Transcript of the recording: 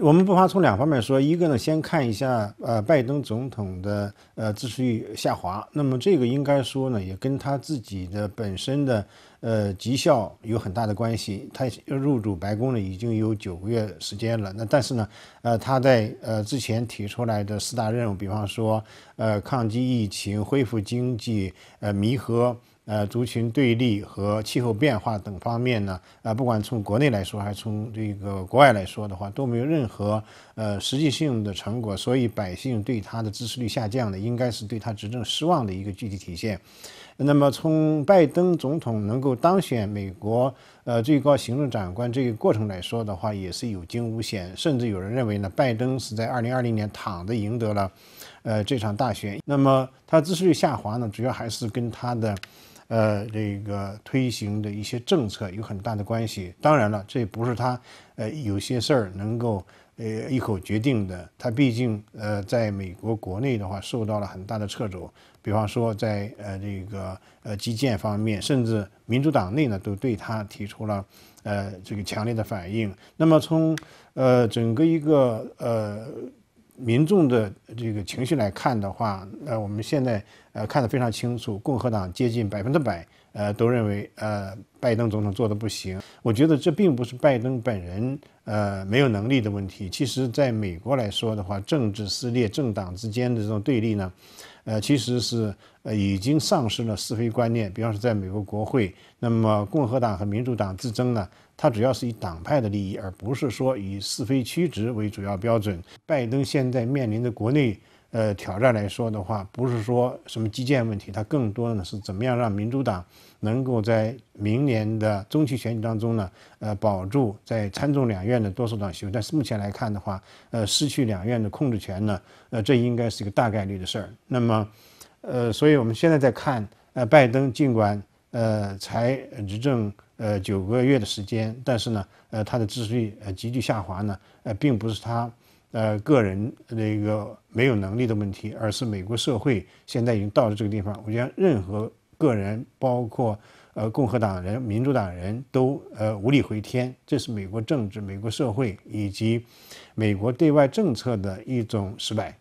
我们不妨从两方面说，一个呢，先看一下，呃，拜登总统的呃支持率下滑，那么这个应该说呢，也跟他自己的本身的呃绩效有很大的关系。他入主白宫呢已经有九个月时间了，那但是呢，呃，他在呃之前提出来的四大任务，比方说，呃，抗击疫情、恢复经济、呃弥合。呃，族群对立和气候变化等方面呢，啊，不管从国内来说还是从这个国外来说的话，都没有任何呃实际性的成果，所以百姓对他的支持率下降的，应该是对他执政失望的一个具体体现。那么从拜登总统能够当选美国呃最高行政长官这一过程来说的话，也是有惊无险，甚至有人认为呢，拜登是在二零二零年躺着赢得了呃这场大选。那么他支持率下滑呢，主要还是跟他的。呃，这个推行的一些政策有很大的关系。当然了，这不是他，呃，有些事儿能够，呃，一口决定的。他毕竟，呃，在美国国内的话，受到了很大的掣肘。比方说，在呃，这个呃，基建方面，甚至民主党内呢，都对他提出了，呃，这个强烈的反应。那么，从呃，整个一个呃，民众的。这个情绪来看的话，呃，我们现在呃看得非常清楚，共和党接近百分之百，呃，都认为呃拜登总统做的不行。我觉得这并不是拜登本人呃没有能力的问题，其实在美国来说的话，政治撕裂、政党之间的这种对立呢。呃，其实是呃已经丧失了是非观念。比方说，在美国国会，那么共和党和民主党之争呢，它主要是以党派的利益，而不是说以是非曲直为主要标准。拜登现在面临的国内。呃，挑战来说的话，不是说什么基建问题，它更多的呢是怎么样让民主党能够在明年的中期选举当中呢，呃，保住在参众两院的多数党席位。但是目前来看的话，呃，失去两院的控制权呢，呃，这应该是一个大概率的事儿。那么，呃，所以我们现在在看，呃，拜登尽管呃才执政呃九个月的时间，但是呢，呃，他的支持率呃急剧下滑呢，呃，并不是他。呃，个人那个没有能力的问题，而是美国社会现在已经到了这个地方。我得任何个人，包括呃共和党人、民主党人都呃无力回天，这是美国政治、美国社会以及美国对外政策的一种失败。